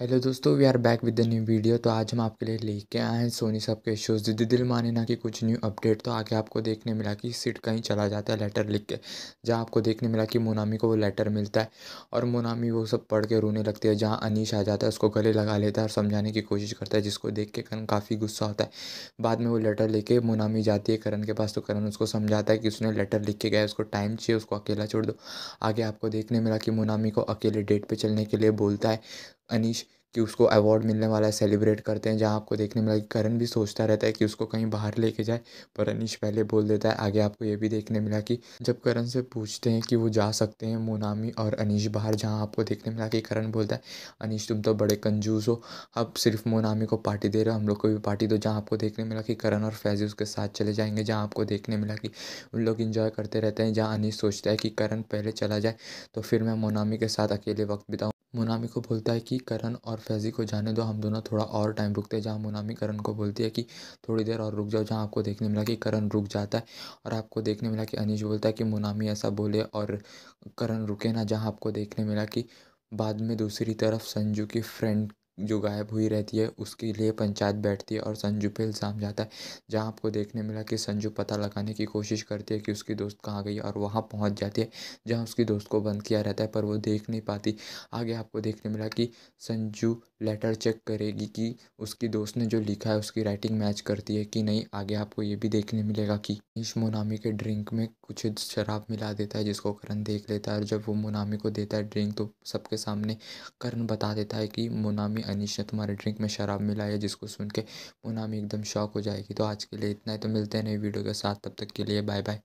hello दोस्तों we are back with the new video तो आज हम आपके लिए लेके आए हैं सोनी सब के शोज़ दीदी दिल माने ना कि कुछ न्यू अपडेट तो आगे आपको देखने मिला कि सीट कहीं चला जाता है लेटर लिख के जहाँ आपको देखने मिला कि मोनामी को वो लेटर मिलता है और मोनामी वो सब पढ़ के रोने लगती है जहाँ अनीश आ जाता है उसको गले लगा लेता है और समझाने की कोशिश करता है जिसको देख के करण काफ़ी गुस्सा होता है बाद में वो लेटर लेके मोनामी जाती है करण के पास तो करण उसको समझाता है कि उसने लेटर लिख के गया उसको टाइम चाहिए उसको अकेला छोड़ दो आगे आपको देखने मिला कि मोनामी को अकेले डेट पर चलने के लिए बोलता है अनीश कि उसको अवार्ड मिलने वाला है सेलिब्रेट करते हैं जहाँ आपको देखने मिला कि करण भी सोचता रहता है कि उसको कहीं बाहर लेके जाए पर अनिश पहले बोल देता है आगे आपको ये भी देखने मिला कि जब करण से पूछते हैं कि वो जा सकते हैं मोनामी और अनिश बाहर जहाँ आपको देखने मिला कि करण बोलता है अनिश तुम तो बड़े कंजूस हो अब सिर्फ मोनामी को पार्टी दे रहे हो हम लोग को भी पार्टी दो जहाँ आपको देखने मिला कि करण और फैजी उसके साथ चले जाएंगे जहाँ आपको देखने मिला कि उन लोग इन्जॉय करते रहते हैं जहाँ अनिश सोचता है कि करण पहले चला जाए तो फिर मैं मोनामी के साथ अकेले वक्त बिताऊँ मुनामी को बोलता है कि करण और फैज़ी को जाने दो हम दोनों थोड़ा और टाइम रुकते हैं जहाँ मुनामी करण को बोलती है कि थोड़ी देर और रुक जाओ जहाँ आपको देखने मिला कि करण रुक जाता है और आपको देखने मिला कि अनिश बोलता है कि मुनामी ऐसा बोले और करण रुके ना जहाँ आपको देखने मिला कि बाद में दूसरी तरफ संजू की फ्रेंड जो गायब हुई रहती है उसके लिए पंचायत बैठती है और संजू पे इल्ज़ाम जाता है जहाँ आपको देखने मिला कि संजू पता लगाने की कोशिश करती है कि उसकी दोस्त कहाँ गई और वहाँ पहुँच जाती है जहाँ उसकी दोस्त को बंद किया रहता है पर वो देख नहीं पाती आगे आपको देखने मिला कि संजू लेटर चेक करेगी कि उसकी दोस्त ने जो लिखा है उसकी राइटिंग मैच करती है कि नहीं आगे आपको ये भी देखने मिलेगा कि ईश मोनामी के ड्रिंक में कुछ शराब मिला देता है जिसको करण देख लेता है और जब वो मोनामी को देता है ड्रिंक तो सबके सामने करण बता देता है कि मोनामी अनिश ने तुम्हारे ड्रिंक में शराब मिलाई है जिसको सुन के पूनम एकदम शॉक हो जाएगी तो आज के लिए इतना ही तो मिलते हैं नई वीडियो के साथ तब तक के लिए बाय बाय